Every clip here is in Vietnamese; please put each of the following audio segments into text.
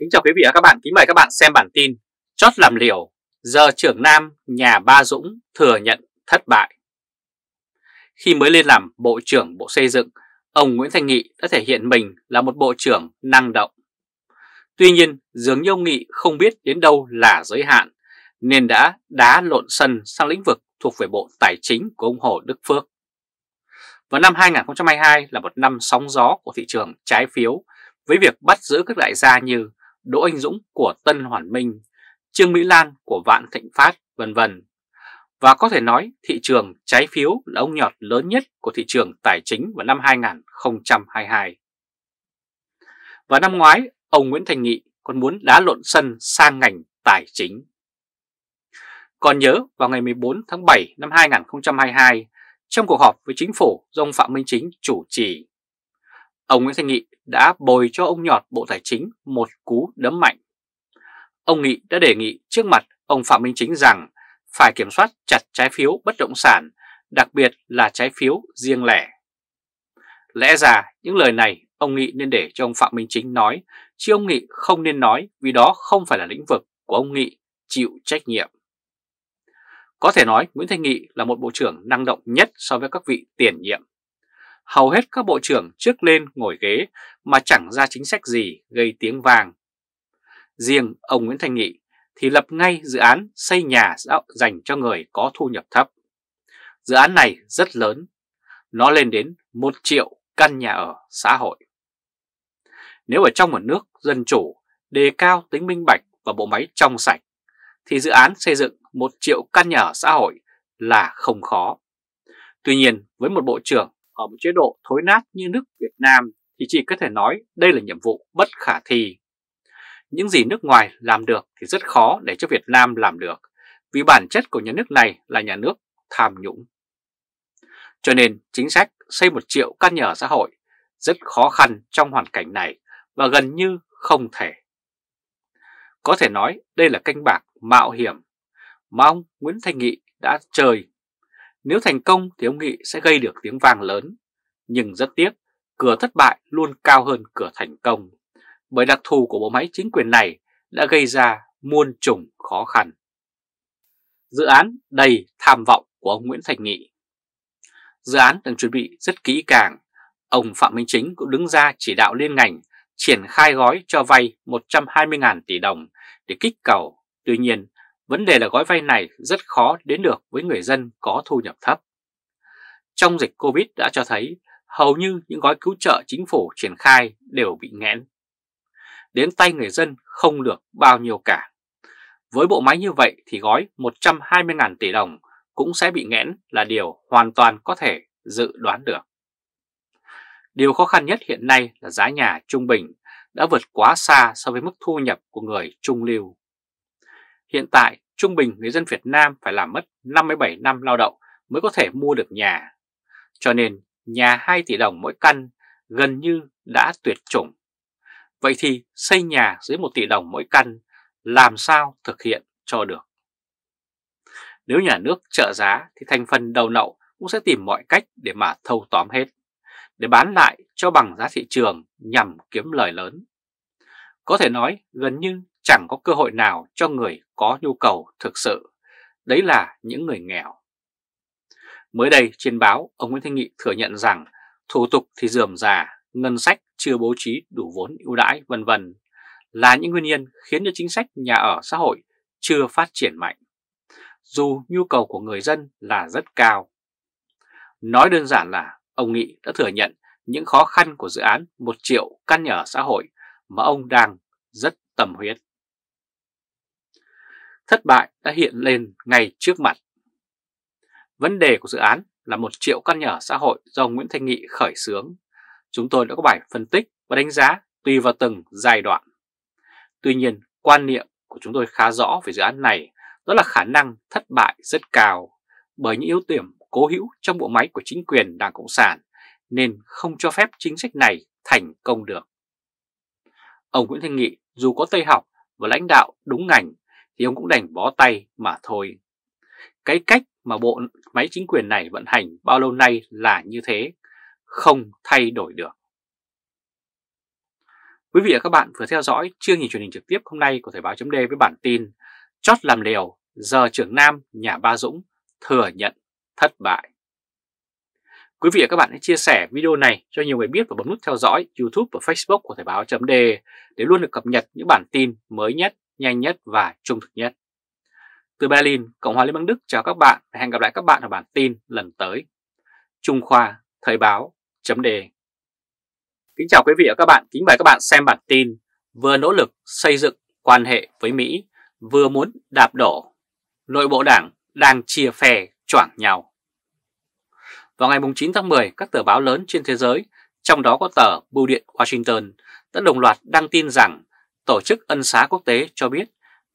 Kính chào quý vị và các bạn, kính mời các bạn xem bản tin Chót làm liều, giờ trưởng Nam nhà Ba Dũng thừa nhận thất bại Khi mới lên làm Bộ trưởng Bộ Xây dựng, ông Nguyễn Thanh Nghị đã thể hiện mình là một Bộ trưởng năng động Tuy nhiên, dường như ông Nghị không biết đến đâu là giới hạn nên đã đá lộn sân sang lĩnh vực thuộc về Bộ Tài chính của ông Hồ Đức Phước Vào năm 2022 là một năm sóng gió của thị trường trái phiếu với việc bắt giữ các đại gia như Đỗ Anh Dũng của Tân Hoàn Minh, Trương Mỹ Lan của Vạn Thịnh Phát, vân vân. Và có thể nói thị trường trái phiếu là ông nhọt lớn nhất của thị trường tài chính vào năm 2022. Và năm ngoái, ông Nguyễn Thành Nghị còn muốn đá lộn sân sang ngành tài chính. Còn nhớ vào ngày 14 tháng 7 năm 2022, trong cuộc họp với chính phủ do ông Phạm Minh Chính chủ trì, ông Nguyễn Thành Nghị đã bồi cho ông Nhọt Bộ Tài chính một cú đấm mạnh. Ông Nghị đã đề nghị trước mặt ông Phạm Minh Chính rằng phải kiểm soát chặt trái phiếu bất động sản, đặc biệt là trái phiếu riêng lẻ. Lẽ ra những lời này ông Nghị nên để cho ông Phạm Minh Chính nói, chứ ông Nghị không nên nói vì đó không phải là lĩnh vực của ông Nghị chịu trách nhiệm. Có thể nói Nguyễn Thanh Nghị là một bộ trưởng năng động nhất so với các vị tiền nhiệm hầu hết các bộ trưởng trước lên ngồi ghế mà chẳng ra chính sách gì gây tiếng vàng. Riêng ông Nguyễn Thanh Nghị thì lập ngay dự án xây nhà dành cho người có thu nhập thấp. Dự án này rất lớn, nó lên đến 1 triệu căn nhà ở xã hội. Nếu ở trong một nước dân chủ đề cao tính minh bạch và bộ máy trong sạch, thì dự án xây dựng 1 triệu căn nhà ở xã hội là không khó. Tuy nhiên, với một bộ trưởng ở một chế độ thối nát như nước Việt Nam thì chỉ có thể nói đây là nhiệm vụ bất khả thi. Những gì nước ngoài làm được thì rất khó để cho Việt Nam làm được, vì bản chất của nhà nước này là nhà nước tham nhũng. Cho nên chính sách xây một triệu căn nhà xã hội rất khó khăn trong hoàn cảnh này và gần như không thể. Có thể nói đây là canh bạc mạo hiểm mà ông Nguyễn Thanh Nghị đã chơi nếu thành công thì ông Nghị sẽ gây được tiếng vang lớn. Nhưng rất tiếc, cửa thất bại luôn cao hơn cửa thành công. Bởi đặc thù của bộ máy chính quyền này đã gây ra muôn trùng khó khăn. Dự án đầy tham vọng của ông Nguyễn Thành Nghị Dự án đang chuẩn bị rất kỹ càng. Ông Phạm Minh Chính cũng đứng ra chỉ đạo liên ngành triển khai gói cho vay 120.000 tỷ đồng để kích cầu. Tuy nhiên, Vấn đề là gói vay này rất khó đến được với người dân có thu nhập thấp. Trong dịch Covid đã cho thấy hầu như những gói cứu trợ chính phủ triển khai đều bị nghẽn. Đến tay người dân không được bao nhiêu cả. Với bộ máy như vậy thì gói 120.000 tỷ đồng cũng sẽ bị nghẽn là điều hoàn toàn có thể dự đoán được. Điều khó khăn nhất hiện nay là giá nhà trung bình đã vượt quá xa so với mức thu nhập của người trung lưu. Hiện tại, trung bình người dân Việt Nam phải làm mất 57 năm lao động mới có thể mua được nhà. Cho nên, nhà 2 tỷ đồng mỗi căn gần như đã tuyệt chủng. Vậy thì xây nhà dưới 1 tỷ đồng mỗi căn làm sao thực hiện cho được? Nếu nhà nước trợ giá thì thành phần đầu nậu cũng sẽ tìm mọi cách để mà thâu tóm hết, để bán lại cho bằng giá thị trường nhằm kiếm lời lớn. Có thể nói gần như chẳng có cơ hội nào cho người có nhu cầu thực sự, đấy là những người nghèo. Mới đây trên báo, ông Nguyễn Thanh Nghị thừa nhận rằng thủ tục thì dườm già, ngân sách chưa bố trí đủ vốn ưu đãi vân vân là những nguyên nhân khiến cho chính sách nhà ở xã hội chưa phát triển mạnh. Dù nhu cầu của người dân là rất cao. Nói đơn giản là ông Nghị đã thừa nhận những khó khăn của dự án 1 triệu căn nhà ở xã hội mà ông đang rất tâm huyết thất bại đã hiện lên ngay trước mặt. Vấn đề của dự án là một triệu căn nhà ở xã hội do Nguyễn Thanh Nghị khởi xướng. Chúng tôi đã có bài phân tích và đánh giá tùy vào từng giai đoạn. Tuy nhiên, quan niệm của chúng tôi khá rõ về dự án này đó là khả năng thất bại rất cao bởi những yếu điểm cố hữu trong bộ máy của chính quyền Đảng Cộng sản nên không cho phép chính sách này thành công được. Ông Nguyễn Thanh Nghị dù có tây học và lãnh đạo đúng ngành thì ông cũng đành bó tay mà thôi. Cái cách mà bộ máy chính quyền này vận hành bao lâu nay là như thế, không thay đổi được. Quý vị và các bạn vừa theo dõi chương trình truyền hình trực tiếp hôm nay của Thời báo chấm với bản tin Chót làm liều, giờ trưởng Nam nhà Ba Dũng thừa nhận thất bại. Quý vị và các bạn hãy chia sẻ video này cho nhiều người biết và bấm nút theo dõi YouTube và Facebook của Thời báo .de để luôn được cập nhật những bản tin mới nhất, nhanh nhất và trung thực nhất. Từ Berlin, Cộng hòa Liên bang Đức chào các bạn và hẹn gặp lại các bạn ở bản tin lần tới. Trung Khoa, Thời báo, chấm đề. Kính chào quý vị và các bạn, kính mời các bạn xem bản tin vừa nỗ lực xây dựng quan hệ với Mỹ, vừa muốn đạp đổ. Nội bộ đảng đang chia phe choảng nhau. Vào ngày 9 tháng 10, các tờ báo lớn trên thế giới, trong đó có tờ Bưu điện Washington, đã đồng loạt đăng tin rằng Tổ chức Ân xá Quốc tế cho biết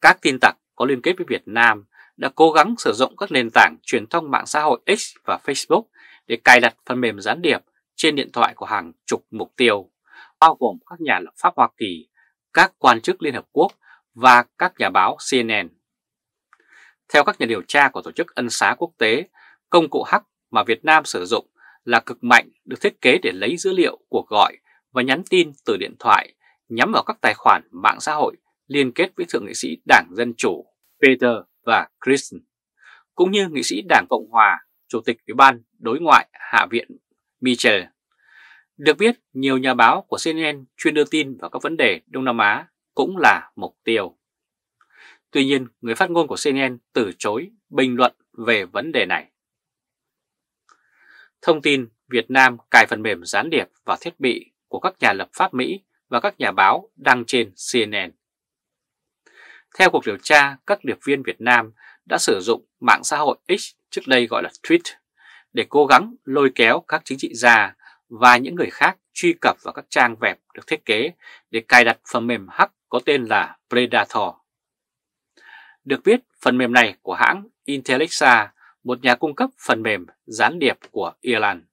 các tin tặc có liên kết với Việt Nam đã cố gắng sử dụng các nền tảng truyền thông mạng xã hội X và Facebook để cài đặt phần mềm gián điệp trên điện thoại của hàng chục mục tiêu, bao gồm các nhà lập pháp Hoa Kỳ, các quan chức Liên Hợp Quốc và các nhà báo CNN. Theo các nhà điều tra của Tổ chức Ân xá Quốc tế, công cụ hack mà Việt Nam sử dụng là cực mạnh được thiết kế để lấy dữ liệu cuộc gọi và nhắn tin từ điện thoại nhắm vào các tài khoản mạng xã hội liên kết với thượng nghị sĩ Đảng Dân Chủ Peter và Kristen cũng như nghị sĩ Đảng Cộng Hòa, Chủ tịch Ủy ban Đối ngoại Hạ viện Mitchell. Được biết, nhiều nhà báo của CNN chuyên đưa tin vào các vấn đề Đông Nam Á cũng là mục tiêu. Tuy nhiên, người phát ngôn của CNN từ chối bình luận về vấn đề này. Thông tin Việt Nam cài phần mềm gián điệp vào thiết bị của các nhà lập pháp Mỹ và các nhà báo đăng trên CNN. Theo cuộc điều tra, các điệp viên Việt Nam đã sử dụng mạng xã hội X trước đây gọi là Twitter để cố gắng lôi kéo các chính trị gia và những người khác truy cập vào các trang web được thiết kế để cài đặt phần mềm hack có tên là Predator. Được biết, phần mềm này của hãng Intellixa, một nhà cung cấp phần mềm gián điệp của Ireland.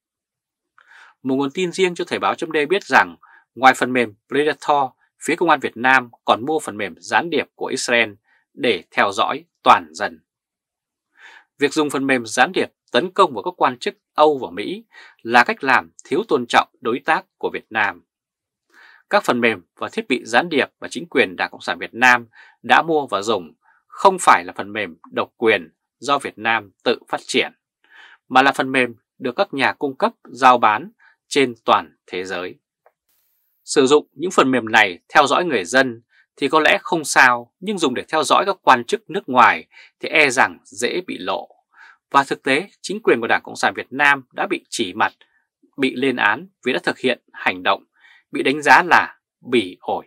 Một nguồn tin riêng cho Thời báo chấm biết rằng Ngoài phần mềm Predator, phía công an Việt Nam còn mua phần mềm gián điệp của Israel để theo dõi toàn dân. Việc dùng phần mềm gián điệp tấn công vào các quan chức Âu và Mỹ là cách làm thiếu tôn trọng đối tác của Việt Nam. Các phần mềm và thiết bị gián điệp mà chính quyền Đảng Cộng sản Việt Nam đã mua và dùng không phải là phần mềm độc quyền do Việt Nam tự phát triển, mà là phần mềm được các nhà cung cấp giao bán trên toàn thế giới. Sử dụng những phần mềm này theo dõi người dân thì có lẽ không sao, nhưng dùng để theo dõi các quan chức nước ngoài thì e rằng dễ bị lộ. Và thực tế, chính quyền của Đảng Cộng sản Việt Nam đã bị chỉ mặt, bị lên án vì đã thực hiện hành động, bị đánh giá là bỉ ổi.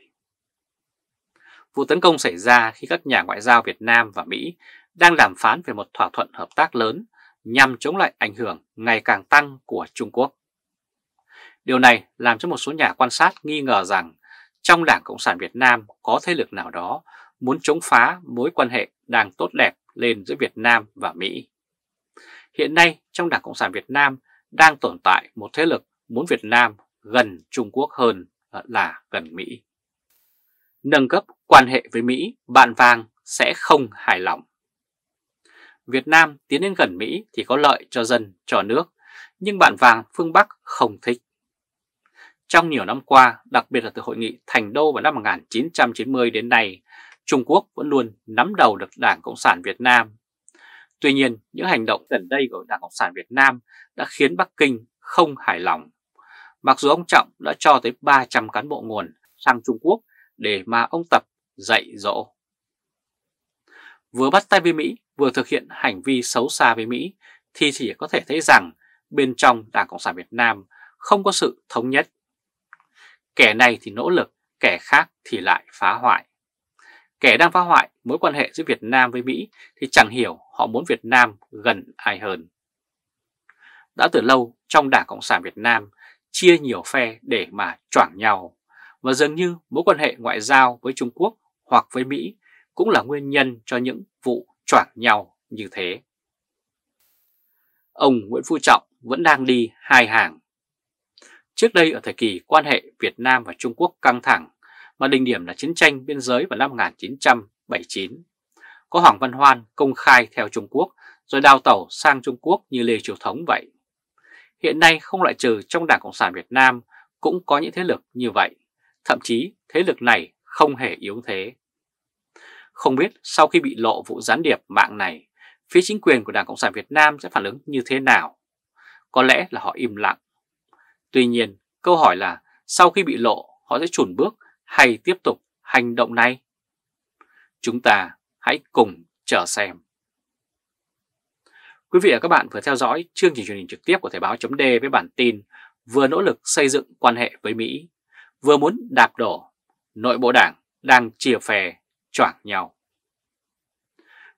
Vụ tấn công xảy ra khi các nhà ngoại giao Việt Nam và Mỹ đang đàm phán về một thỏa thuận hợp tác lớn nhằm chống lại ảnh hưởng ngày càng tăng của Trung Quốc. Điều này làm cho một số nhà quan sát nghi ngờ rằng trong Đảng Cộng sản Việt Nam có thế lực nào đó muốn chống phá mối quan hệ đang tốt đẹp lên giữa Việt Nam và Mỹ. Hiện nay trong Đảng Cộng sản Việt Nam đang tồn tại một thế lực muốn Việt Nam gần Trung Quốc hơn ờ, là gần Mỹ. Nâng cấp quan hệ với Mỹ, bạn vàng sẽ không hài lòng. Việt Nam tiến đến gần Mỹ thì có lợi cho dân, cho nước, nhưng bạn vàng phương Bắc không thích. Trong nhiều năm qua, đặc biệt là từ hội nghị Thành Đô vào năm 1990 đến nay, Trung Quốc vẫn luôn nắm đầu được Đảng Cộng sản Việt Nam. Tuy nhiên, những hành động gần đây của Đảng Cộng sản Việt Nam đã khiến Bắc Kinh không hài lòng. Mặc dù ông Trọng đã cho tới 300 cán bộ nguồn sang Trung Quốc để mà ông Tập dạy dỗ. Vừa bắt tay với Mỹ, vừa thực hiện hành vi xấu xa với Mỹ thì chỉ có thể thấy rằng bên trong Đảng Cộng sản Việt Nam không có sự thống nhất Kẻ này thì nỗ lực, kẻ khác thì lại phá hoại. Kẻ đang phá hoại mối quan hệ giữa Việt Nam với Mỹ thì chẳng hiểu họ muốn Việt Nam gần ai hơn. Đã từ lâu trong Đảng Cộng sản Việt Nam chia nhiều phe để mà choảng nhau và dường như mối quan hệ ngoại giao với Trung Quốc hoặc với Mỹ cũng là nguyên nhân cho những vụ choảng nhau như thế. Ông Nguyễn Phú Trọng vẫn đang đi hai hàng Trước đây ở thời kỳ quan hệ Việt Nam và Trung Quốc căng thẳng, mà đỉnh điểm là chiến tranh biên giới vào năm 1979. Có Hoàng Văn Hoan công khai theo Trung Quốc rồi đào tàu sang Trung Quốc như Lê Triều Thống vậy. Hiện nay không loại trừ trong Đảng Cộng sản Việt Nam cũng có những thế lực như vậy, thậm chí thế lực này không hề yếu thế. Không biết sau khi bị lộ vụ gián điệp mạng này, phía chính quyền của Đảng Cộng sản Việt Nam sẽ phản ứng như thế nào? Có lẽ là họ im lặng Tuy nhiên, câu hỏi là sau khi bị lộ họ sẽ chùn bước hay tiếp tục hành động này? Chúng ta hãy cùng chờ xem. Quý vị và các bạn vừa theo dõi chương trình truyền hình trực tiếp của Thời báo chấm với bản tin vừa nỗ lực xây dựng quan hệ với Mỹ, vừa muốn đạp đổ, nội bộ đảng đang chia phe choảng nhau.